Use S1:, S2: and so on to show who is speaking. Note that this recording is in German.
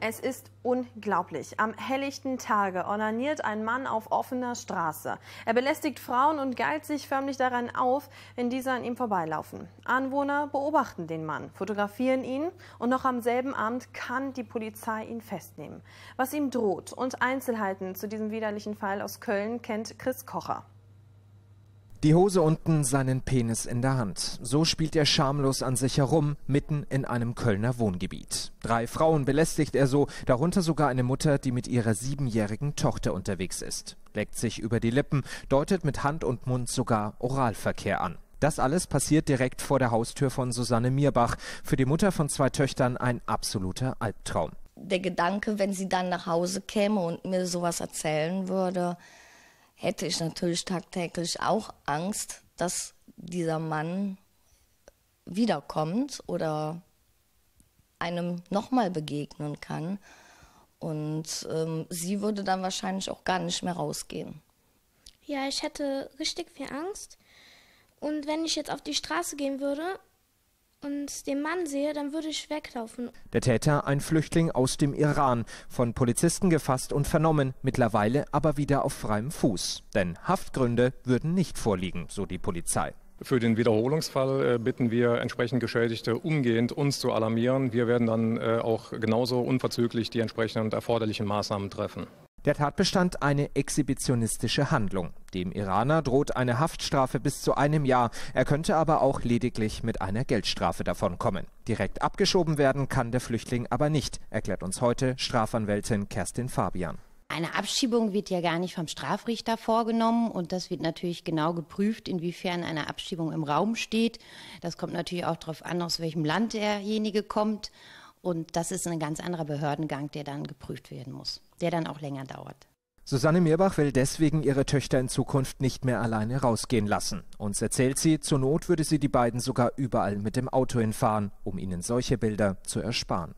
S1: Es ist unglaublich. Am helllichten Tage onaniert ein Mann auf offener Straße. Er belästigt Frauen und geilt sich förmlich daran auf, wenn diese an ihm vorbeilaufen. Anwohner beobachten den Mann, fotografieren ihn und noch am selben Abend kann die Polizei ihn festnehmen. Was ihm droht und Einzelheiten zu diesem widerlichen Fall aus Köln kennt Chris Kocher.
S2: Die Hose unten, seinen Penis in der Hand. So spielt er schamlos an sich herum, mitten in einem Kölner Wohngebiet. Drei Frauen belästigt er so, darunter sogar eine Mutter, die mit ihrer siebenjährigen Tochter unterwegs ist. Leckt sich über die Lippen, deutet mit Hand und Mund sogar Oralverkehr an. Das alles passiert direkt vor der Haustür von Susanne Mierbach. Für die Mutter von zwei Töchtern ein absoluter Albtraum.
S3: Der Gedanke, wenn sie dann nach Hause käme und mir sowas erzählen würde, hätte ich natürlich tagtäglich auch Angst, dass dieser Mann wiederkommt oder einem nochmal begegnen kann. Und ähm, sie würde dann wahrscheinlich auch gar nicht mehr rausgehen. Ja, ich hätte richtig viel Angst. Und wenn ich jetzt auf die Straße gehen würde, und den Mann sehe, dann würde ich weglaufen.
S2: Der Täter, ein Flüchtling aus dem Iran, von Polizisten gefasst und vernommen, mittlerweile aber wieder auf freiem Fuß. Denn Haftgründe würden nicht vorliegen, so die Polizei. Für den Wiederholungsfall äh, bitten wir entsprechend Geschädigte umgehend uns zu alarmieren. Wir werden dann äh, auch genauso unverzüglich die entsprechenden erforderlichen Maßnahmen treffen. Der Tatbestand eine exhibitionistische Handlung. Dem Iraner droht eine Haftstrafe bis zu einem Jahr. Er könnte aber auch lediglich mit einer Geldstrafe davonkommen. Direkt abgeschoben werden kann der Flüchtling aber nicht, erklärt uns heute Strafanwältin Kerstin Fabian.
S4: Eine Abschiebung wird ja gar nicht vom Strafrichter vorgenommen und das wird natürlich genau geprüft, inwiefern eine Abschiebung im Raum steht. Das kommt natürlich auch darauf an, aus welchem Land derjenige kommt und das ist ein ganz anderer Behördengang, der dann geprüft werden muss, der dann auch länger dauert.
S2: Susanne Mirbach will deswegen ihre Töchter in Zukunft nicht mehr alleine rausgehen lassen. Uns erzählt sie, zur Not würde sie die beiden sogar überall mit dem Auto hinfahren, um ihnen solche Bilder zu ersparen.